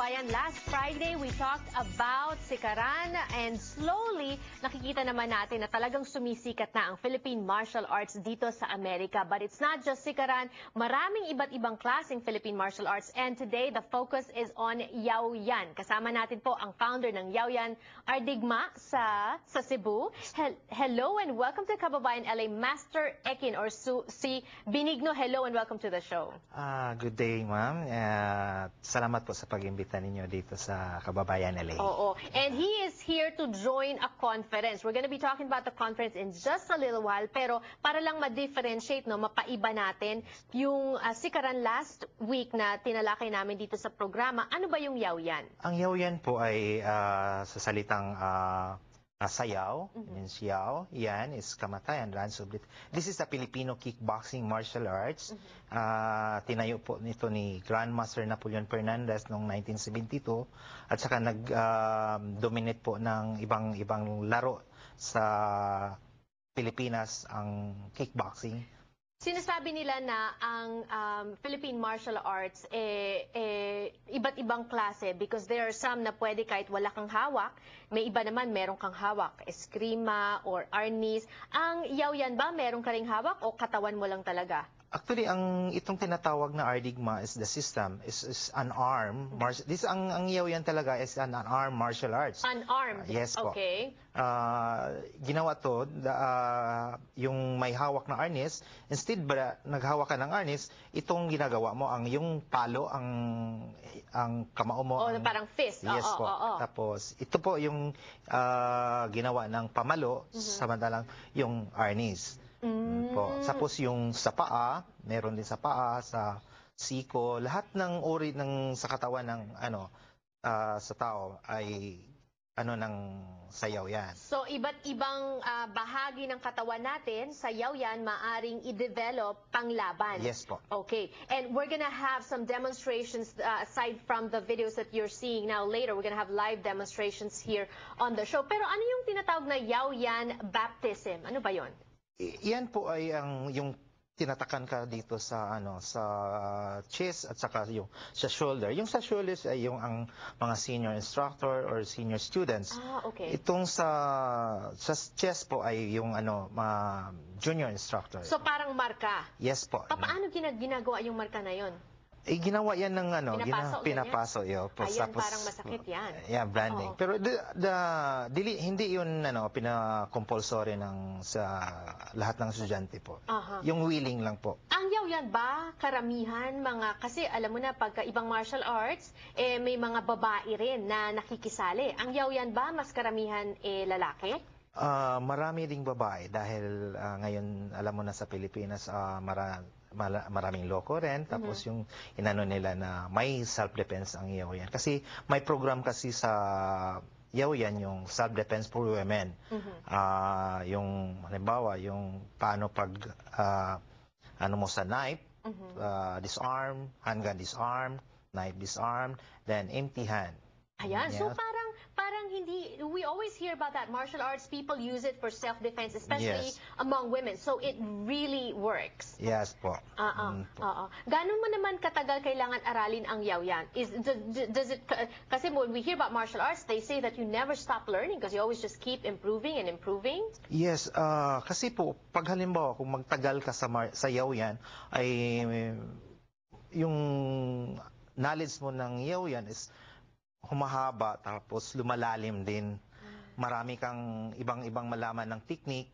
Bayan, last Friday we talked about sikaran and slowly nakikita naman natin na talagang sumisikat na ang Philippine martial arts dito sa Amerika. But it's not just sikaran, maraming iba't ibang klaseng Philippine martial arts and today the focus is on Yao Yan. Kasama natin po ang founder ng Yao Yan, Ardigma sa, sa Cebu. Hel hello and welcome to Kababayan LA, Master Ekin or Su si Binigno. Hello and welcome to the show. Uh, good day ma'am. Uh, salamat po sa pag-imbita makikita ninyo dito sa Kababayan LA. Oo. And he is here to join a conference. We're gonna be talking about the conference in just a little while, pero para lang ma-differentiate, no, mapaiba natin yung uh, sikaran last week na tinalakay namin dito sa programa. Ano ba yung yawyan? Ang yawyan po ay uh, sa salitang uh, uh, sayaw, mm-hmm. and siyaw, yan is kamatayan, ransublit. This is the Filipino kickboxing martial arts. Mm-hmm. Uh, tinayo po nito ni Grandmaster Napoleon Fernandez noong 1972 at saka nag-dominate um, uh, po ng ibang-ibang laro sa Pilipinas ang kickboxing sinasabi nila na ang um, Philippine martial arts eh, eh, iba't ibang klase because there are some na pwede kahit wala kang hawak, may iba naman meron kang hawak, eskrima or arnis. Ang yan ba meron ka ring hawak o katawan mo lang talaga? Actually, ang itong tinatawag na ardigma is the system, is, is an arm. Mar- this ang ang yaw yan talaga is an, an arm martial arts. Unarmed? Uh, yes po. Okay. Uh, ginawa to, the, uh, ah, yung may hawak na arnis, instead ba naghawak ka ng arnis, itong ginagawa mo ang yung palo, ang ang kamao mo. Oh, ang, parang fist. Yes oh, po. Oh, oh, oh. Tapos ito po yung uh, ginawa ng pamalo mm -hmm. samantalang yung arnis. Mm. -hmm. Po. Tapos yung sa paa, meron din sa paa, sa siko, lahat ng uri ng sa katawan ng ano uh, sa tao ay ano ng sayaw yan. So, iba't ibang ah, bahagi ng katawan natin, sayaw yan, maaring i-develop panglaban. Yes po. Okay. And we're gonna have some demonstrations uh, aside from the videos that you're seeing now later. We're gonna have live demonstrations here on the show. Pero ano yung tinatawag na yaw yan baptism? Ano ba yon? I- Yan po ay ang yung tinatakan ka dito sa ano sa chest at saka yung sa shoulder. Yung sa shoulders ay yung ang mga senior instructor or senior students. Ah, okay. Itong sa sa chest po ay yung ano ma junior instructor. So parang marka. Yes po. Pa, paano ginagawa yung marka na yon? Eh, ginawa yan ng ano, pinapaso, gina, pinapaso yun. Po, Ayan, tapos, parang masakit yan. Yeah, branding. Oo. Pero the, the, dili, hindi yun ano, pina-compulsory ng, sa lahat ng estudyante po. Aha. Yung willing lang po. Ang ah, yaw yan ba? Karamihan mga, kasi alam mo na, pagka ibang martial arts, eh, may mga babae rin na nakikisali. Ang yaw yan ba? Mas karamihan eh, lalaki? Uh, marami ding babae dahil uh, ngayon alam mo na sa Pilipinas uh, mara, mara, maraming loko rin mm-hmm. tapos mm-hmm. yung inano nila na may self-defense ang iyo yan. Kasi may program kasi sa yaw yan yung self-defense for women. Mm-hmm. Uh, yung halimbawa, yung paano pag uh, ano mo sa knife, mm-hmm. uh, disarm, handgun disarm, knife disarm, then empty hand. Ayan, yeah. so para parang hindi, we always hear about that. Martial arts, people use it for self-defense, especially yes. among women. So it really works. Yes po. Oo. Uh -uh, mm, mm-hmm po. Uh -uh. Gano'n mo naman katagal kailangan aralin ang yaw Is, does it, kasi when we hear about martial arts, they say that you never stop learning because you always just keep improving and improving. Yes, uh, kasi po, pag halimbawa, kung magtagal ka sa, sa yaw ay yung knowledge mo ng yaw is humahaba tapos lumalalim din. Marami kang ibang-ibang malaman ng technique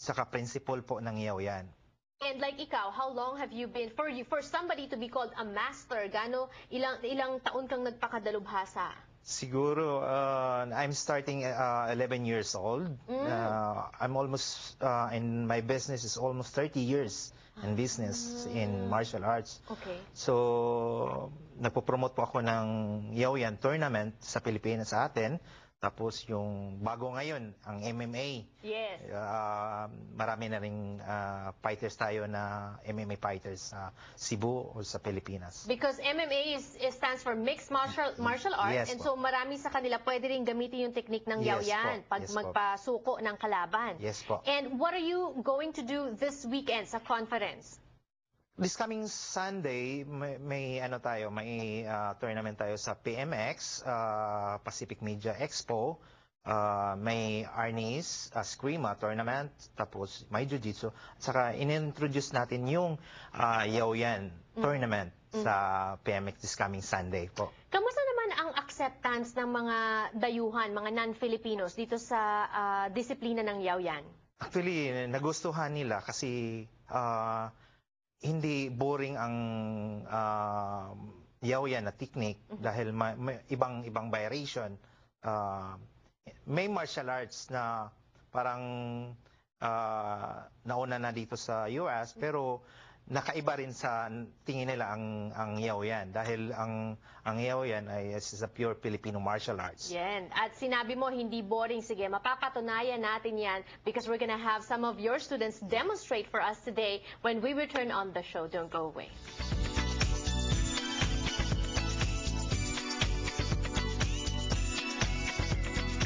saka principle po ng yaw yan. And like ikaw, how long have you been for you for somebody to be called a master? Gano ilang ilang taon kang nagpakadalubhasa? Siguro, uh, I'm starting uh, 11 years old. Mm. Uh, I'm almost, uh, and my business is almost 30 years in ah. business mm. in martial arts. Okay. So, nagpo-promote po ako ng Yaoyan tournament sa Pilipinas sa atin. Tapos yung bago ngayon, ang MMA. Yes. Uh, marami na rin uh, ah, fighters tayo na MMA fighters sa uh, Cebu o sa Pilipinas. Because MMA is, it stands for Mixed Martial, martial Art. Yes, and po. so marami sa kanila pwede rin gamitin yung technique ng yes, yaoyan pag yes, magpasuko po. ng kalaban. Yes po. And what are you going to do this weekend sa conference? This coming Sunday, may, may ano tayo, may uh, tournament tayo sa PMX, uh, ah, Pacific Media Expo. Uh, may Arnis, uh, Screama tournament, tapos may Jiu-Jitsu. Saka inintroduce natin yung uh, Yaoyan mm. tournament mm. sa PMX this coming Sunday po. Kamusta naman ang acceptance ng mga dayuhan, mga non-Filipinos dito sa uh, disiplina ng Yaoyan? Actually, nagustuhan nila kasi uh, hindi boring ang uh, um, yaoyan na technique mm-hmm. dahil ma- may ibang ibang variation uh, may martial arts na parang uh, nauna na dito sa US mm-hmm. pero mm -hmm nakaiba rin sa tingin nila ang ang yan dahil ang ang yan ay is a pure Filipino martial arts. Yan. At sinabi mo hindi boring. Sige, mapapatunayan natin 'yan because we're gonna have some of your students demonstrate for us today when we return on the show. Don't go away.